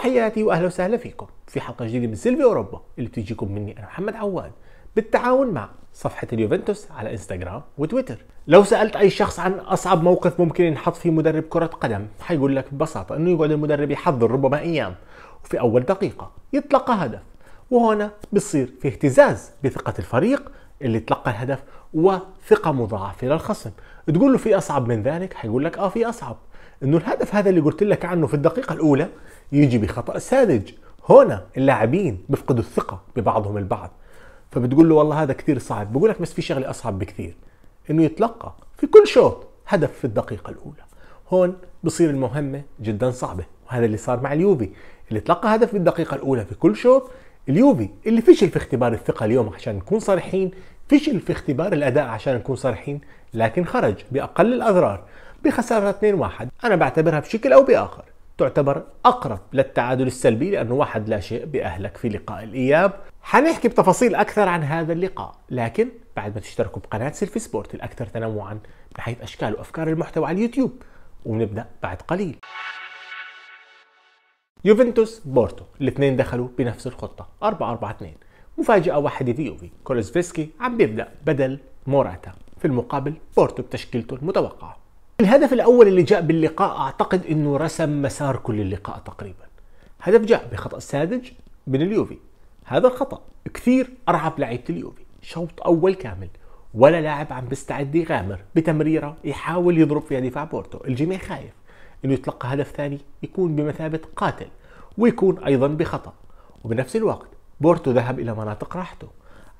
تحياتي واهلا وسهلا فيكم في حلقه جديده من سيلفي اوروبا اللي بتجيكم مني انا محمد عواد بالتعاون مع صفحه اليوفنتوس على انستغرام وتويتر. لو سالت اي شخص عن اصعب موقف ممكن ينحط فيه مدرب كره قدم حيقول لك ببساطه انه يقعد المدرب يحضر ربما ايام وفي اول دقيقه يتلقى هدف وهنا بصير في اهتزاز بثقه الفريق اللي تلقى الهدف وثقه مضاعفه للخصم. تقول له في اصعب من ذلك حيقول لك اه في اصعب انه الهدف هذا اللي قلت لك عنه في الدقيقه الاولى يجي بخطا ساذج هنا اللاعبين بيفقدوا الثقه ببعضهم البعض فبتقول له والله هذا كثير صعب بقول لك بس في شغله اصعب بكثير انه يتلقى في كل شوط هدف في الدقيقه الاولى هون بصير المهمه جدا صعبه وهذا اللي صار مع اليوفي اللي تلقى هدف في الدقيقه الاولى في كل شوط اليوفي اللي فشل في اختبار الثقه اليوم عشان نكون صريحين فشل في اختبار الاداء عشان نكون صريحين لكن خرج باقل الاضرار بخسارة 2-1 أنا بعتبرها بشكل أو بآخر تعتبر أقرب للتعادل السلبي لأنه واحد لا شيء بأهلك في لقاء الإياب حنحكي بتفاصيل أكثر عن هذا اللقاء لكن بعد ما تشتركوا بقناة سيلفي سبورت الأكثر تنوعا بحيث أشكال وأفكار المحتوى على اليوتيوب ونبدأ بعد قليل يوفنتوس بورتو الاثنين دخلوا بنفس الخطة 4 4 2 مفاجأة واحدة في يوفي كولوزفيسكي عم بيبدأ بدل موراتا في المقابل بورتو بتشكيلته المتوقعة الهدف الأول اللي جاء باللقاء أعتقد أنه رسم مسار كل اللقاء تقريبا هدف جاء بخطأ ساذج من اليوفي هذا الخطأ كثير أرعب لعيبة اليوفي شوط أول كامل ولا لاعب عم بيستعد يغامر بتمريرة يحاول يضرب فيها دفاع بورتو الجميع خايف أنه يتلقى هدف ثاني يكون بمثابة قاتل ويكون أيضا بخطأ وبنفس الوقت بورتو ذهب إلى مناطق راحته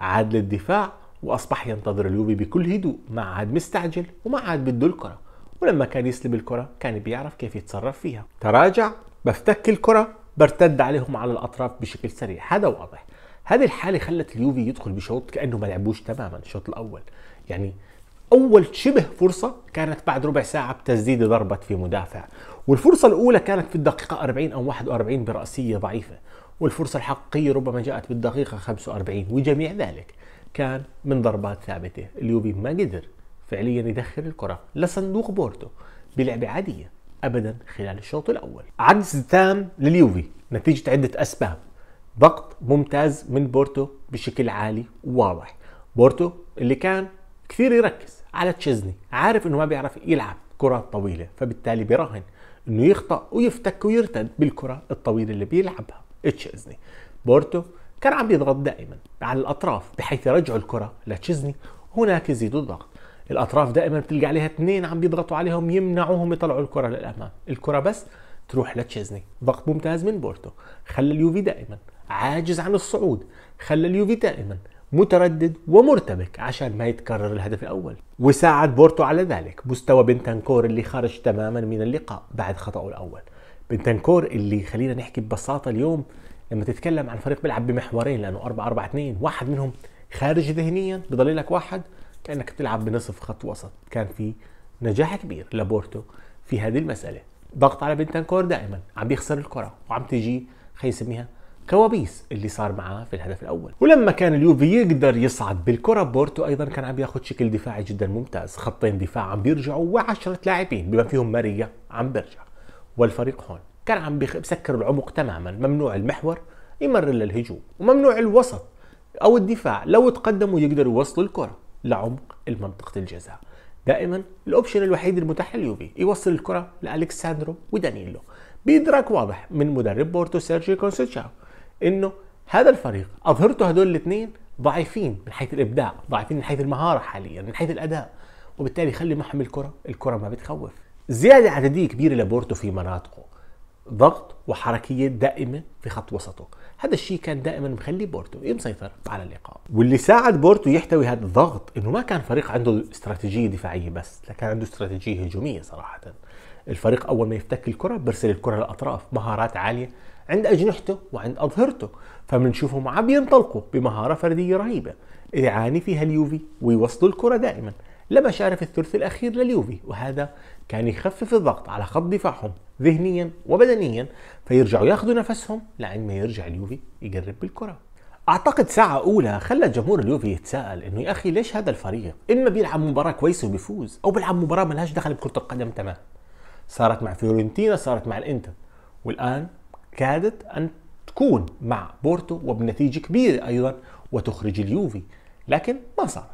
عاد للدفاع وأصبح ينتظر اليوفي بكل هدوء ما عاد مستعجل وما عاد بده الكره ولما كان يسلب الكرة كان بيعرف كيف يتصرف فيها تراجع بفتك الكرة برتد عليهم على الأطراف بشكل سريع هذا واضح هذه الحالة خلت اليوفي يدخل بشوط كأنه ما لعبوش تماما الشوط الأول يعني أول شبه فرصة كانت بعد ربع ساعة بتسديدة ضربت في مدافع والفرصة الأولى كانت في الدقيقة 40 أو 41 برأسية ضعيفة والفرصة الحقيقية ربما جاءت بالدقيقة 45 وجميع ذلك كان من ضربات ثابتة اليوفي ما قدر فعليا يدخل الكرة لصندوق بورتو بلعبة عادية أبدا خلال الشوط الأول عجز تام لليوفي نتيجة عدة أسباب ضغط ممتاز من بورتو بشكل عالي وواضح بورتو اللي كان كثير يركز على تشيزني عارف انه ما بيعرف يلعب كرات طويله فبالتالي بيراهن انه يخطا ويفتك ويرتد بالكره الطويله اللي بيلعبها تشيزني بورتو كان عم يضغط دائما على الاطراف بحيث يرجعوا الكره لتشيزني هناك يزيدوا الضغط الاطراف دائما بتلقى عليها اثنين عم بيضغطوا عليهم يمنعوهم يطلعوا الكره للامام الكره بس تروح لتشيزني ضغط ممتاز من بورتو خلى اليوفي دائما عاجز عن الصعود خلى اليوفي دائما متردد ومرتبك عشان ما يتكرر الهدف الأول وساعد بورتو على ذلك مستوى بنتنكور اللي خرج تماما من اللقاء بعد خطأه الأول بنتنكور اللي خلينا نحكي ببساطة اليوم لما تتكلم عن فريق بيلعب بمحورين لأنه 4 4 2 واحد منهم خارج ذهنيا بضل لك واحد كانك بتلعب بنصف خط وسط كان في نجاح كبير لابورتو في هذه المساله ضغط على بنتانكور دائما عم بيخسر الكره وعم تجي خلينا نسميها كوابيس اللي صار معاه في الهدف الاول ولما كان اليوفي يقدر يصعد بالكره بورتو ايضا كان عم ياخذ شكل دفاعي جدا ممتاز خطين دفاع عم بيرجعوا و10 لاعبين بما فيهم ماريا عم بيرجع والفريق هون كان عم بسكر العمق تماما ممنوع المحور يمرر للهجوم وممنوع الوسط او الدفاع لو تقدموا يقدروا يوصلوا الكره لعمق منطقه الجزاء دائما الاوبشن الوحيد المتاح لليوفي يوصل الكره لالكساندرو ودانيلو بادراك واضح من مدرب بورتو سيرجيو كونسيتشاو انه هذا الفريق اظهرته هدول الاثنين ضعيفين من حيث الابداع ضعيفين من حيث المهاره حاليا من حيث الاداء وبالتالي خلي معهم الكره الكره ما بتخوف زياده عدديه كبيره لبورتو في مناطقه ضغط وحركيه دائمه في خط وسطه هذا الشيء كان دائما مخلي بورتو مسيطر على اللقاء واللي ساعد بورتو يحتوي هذا الضغط انه ما كان فريق عنده استراتيجيه دفاعيه بس لكن كان عنده استراتيجيه هجوميه صراحه الفريق اول ما يفتك الكره بيرسل الكره للاطراف مهارات عاليه عند اجنحته وعند اظهرته فبنشوفهم عم ينطلقوا بمهاره فرديه رهيبه يعاني فيها اليوفي ويوصلوا الكره دائما لما شارك الثلث الأخير لليوفي وهذا كان يخفف الضغط على خط دفاعهم ذهنيا وبدنيا فيرجعوا ياخذوا نفسهم لعند ما يرجع اليوفي يقرب بالكرة اعتقد ساعة أولى خلت جمهور اليوفي يتساءل انه يا اخي ليش هذا الفريق؟ اما بيلعب مباراة كويسة وبيفوز او بيلعب مباراة لهاش دخل بكرة القدم تمام. صارت مع فيورنتينا صارت مع الانتر والان كادت ان تكون مع بورتو وبنتيجة كبيرة ايضا وتخرج اليوفي لكن ما صارت.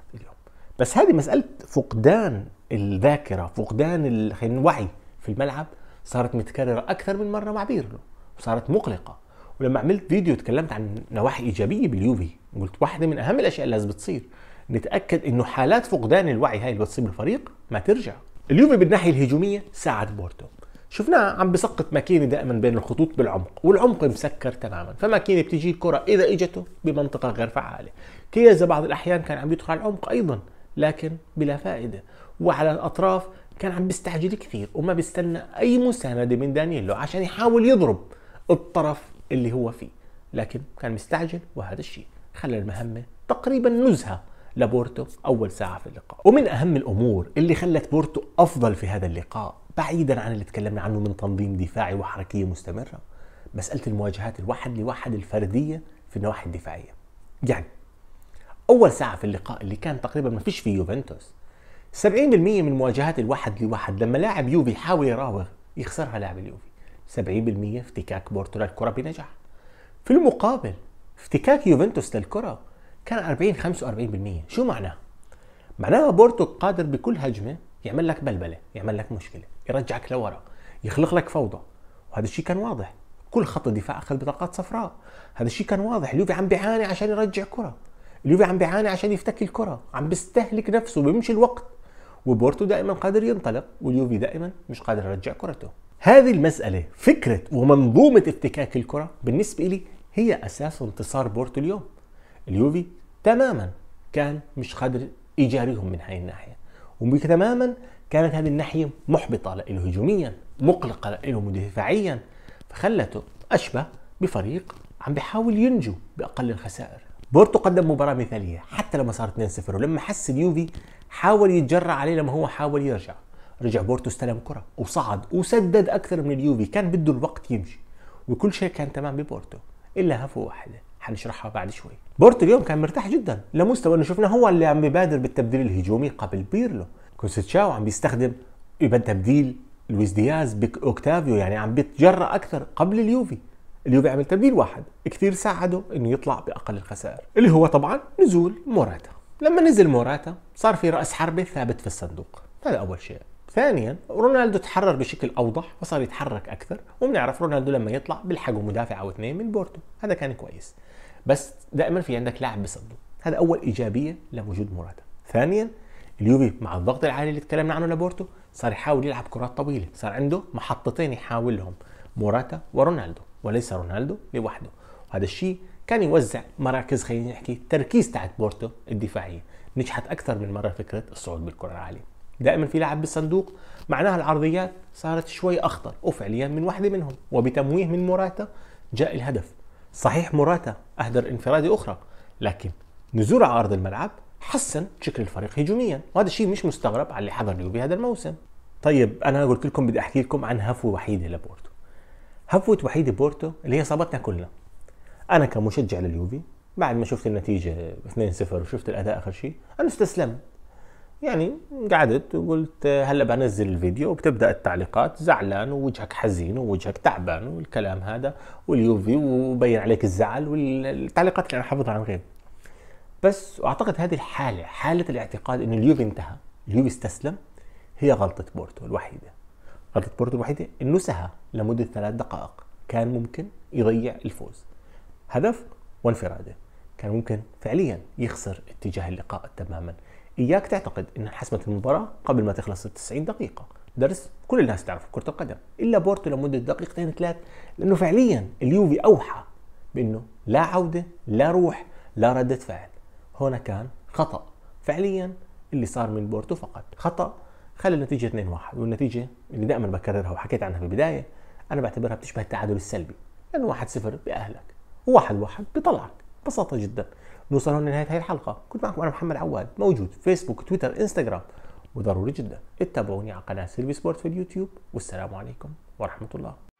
بس هذه مساله فقدان الذاكره فقدان الوعي في الملعب صارت متكرره اكثر من مره مع بيرلو وصارت مقلقه ولما عملت فيديو تكلمت عن نواحي ايجابيه باليوفي قلت واحده من اهم الاشياء اللي لازم تصير نتاكد انه حالات فقدان الوعي هاي اللي بتصيب الفريق ما ترجع اليوفي بالناحيه الهجوميه ساعد بورتو شفناه عم بسقط ماكيني دائما بين الخطوط بالعمق والعمق مسكر تماما فماكيني بتجي الكره اذا اجته بمنطقه غير فعاله كيزا بعض الاحيان كان عم يدخل على العمق ايضا لكن بلا فائدة وعلى الأطراف كان عم بيستعجل كثير وما بيستنى أي مساندة من دانييلو عشان يحاول يضرب الطرف اللي هو فيه لكن كان مستعجل وهذا الشيء خلى المهمة تقريبا نزهة لبورتو أول ساعة في اللقاء ومن أهم الأمور اللي خلت بورتو أفضل في هذا اللقاء بعيدا عن اللي تكلمنا عنه من تنظيم دفاعي وحركية مستمرة مسألة المواجهات الواحد لواحد الفردية في النواحي الدفاعية يعني اول ساعه في اللقاء اللي كان تقريبا ما فيش في يوفنتوس 70% من مواجهات الواحد لواحد لما لاعب يوفي يحاول يراوغ يخسرها لاعب اليوفي 70% افتكاك بورتو للكره بنجاح في المقابل افتكاك يوفنتوس للكره كان 40 45% شو معناه؟ معناها بورتو قادر بكل هجمه يعمل لك بلبله، يعمل لك مشكله، يرجعك لورا، يخلق لك فوضى، وهذا الشيء كان واضح، كل خط الدفاع اخذ بطاقات صفراء، هذا الشيء كان واضح، اليوفي عم بيعاني عشان يرجع كره، اليوفي عم بيعاني عشان يفتك الكره عم بيستهلك نفسه بيمشي الوقت وبورتو دائما قادر ينطلق واليوفي دائما مش قادر يرجع كرته هذه المسألة فكرة ومنظومة افتكاك الكرة بالنسبة لي هي أساس انتصار بورتو اليوم اليوفي تماما كان مش قادر يجاريهم من هاي الناحية وتماما كانت هذه الناحية محبطة له هجوميا مقلقة له دفاعيا فخلته أشبه بفريق عم بحاول ينجو بأقل الخسائر بورتو قدم مباراه مثاليه حتى لما صار 2-0 ولما حس اليوفي حاول يتجرع عليه لما هو حاول يرجع رجع بورتو استلم كره وصعد وسدد اكثر من اليوفي كان بده الوقت يمشي وكل شيء كان تمام ببورتو الا هفوه واحده حنشرحها بعد شوي بورتو اليوم كان مرتاح جدا لمستوى انه شفنا هو اللي عم ببادر بالتبديل الهجومي قبل بيرلو كوسيتشاو عم بيستخدم يبقى تبديل لويس دياز بك اوكتافيو يعني عم بيتجرأ اكثر قبل اليوفي اليوفي عمل تبديل واحد كثير ساعده انه يطلع باقل الخسائر اللي هو طبعا نزول موراتا لما نزل موراتا صار في راس حربه ثابت في الصندوق هذا اول شيء ثانيا رونالدو تحرر بشكل اوضح وصار يتحرك اكثر وبنعرف رونالدو لما يطلع بيلحقوا مدافع او اثنين من بورتو هذا كان كويس بس دائما في عندك لاعب بصدق هذا اول ايجابيه لوجود موراتا ثانيا اليوفي مع الضغط العالي اللي تكلمنا عنه لبورتو صار يحاول يلعب كرات طويله صار عنده محطتين يحاول لهم موراتا ورونالدو وليس رونالدو لوحده وهذا الشيء كان يوزع مراكز خلينا نحكي التركيز تحت بورتو الدفاعيه نجحت اكثر من مره فكره الصعود بالكره العاليه دائما في لاعب بالصندوق معناها العرضيات صارت شوي اخطر وفعليا من واحده منهم وبتمويه من موراتا جاء الهدف صحيح موراتا اهدر انفرادي اخرى لكن نزول على ارض الملعب حسن شكل الفريق هجوميا وهذا الشيء مش مستغرب على اللي حضر اليوفي هذا الموسم طيب انا قلت لكم بدي احكي لكم عن هفوه وحيده لبورتو هفوة وحيده بورتو اللي هي صابتنا كلنا انا كمشجع لليوفي بعد ما شفت النتيجه 2-0 وشفت الاداء اخر شيء انا استسلمت يعني قعدت وقلت هلا بنزل الفيديو وبتبدا التعليقات زعلان ووجهك حزين ووجهك تعبان والكلام هذا واليوفي وبين عليك الزعل والتعليقات اللي انا حافظها عن غير بس واعتقد هذه الحاله حاله الاعتقاد انه اليوفي انتهى اليوفي استسلم هي غلطه بورتو الوحيده غلطه بورتو الوحيده انه سهى لمدة ثلاث دقائق كان ممكن يضيع الفوز هدف وانفراده كان ممكن فعليا يخسر اتجاه اللقاء تماما إياك تعتقد أن حسمة المباراة قبل ما تخلص 90 دقيقة درس كل الناس تعرف كرة القدم إلا بورتو لمدة دقيقتين ثلاث لأنه فعليا اليوفي أوحى بأنه لا عودة لا روح لا ردة فعل هنا كان خطأ فعليا اللي صار من بورتو فقط خطأ خلى النتيجة 2-1 والنتيجة اللي دائما بكررها وحكيت عنها في البداية انا بعتبرها بتشبه التعادل السلبي لانه يعني واحد صفر باهلك وواحد واحد بيطلعك ببساطه جدا نوصل هون لنهايه هاي الحلقه كنت معكم انا محمد عواد موجود فيسبوك تويتر انستغرام وضروري جدا اتابعوني على قناه سيرفي سبورت في اليوتيوب والسلام عليكم ورحمه الله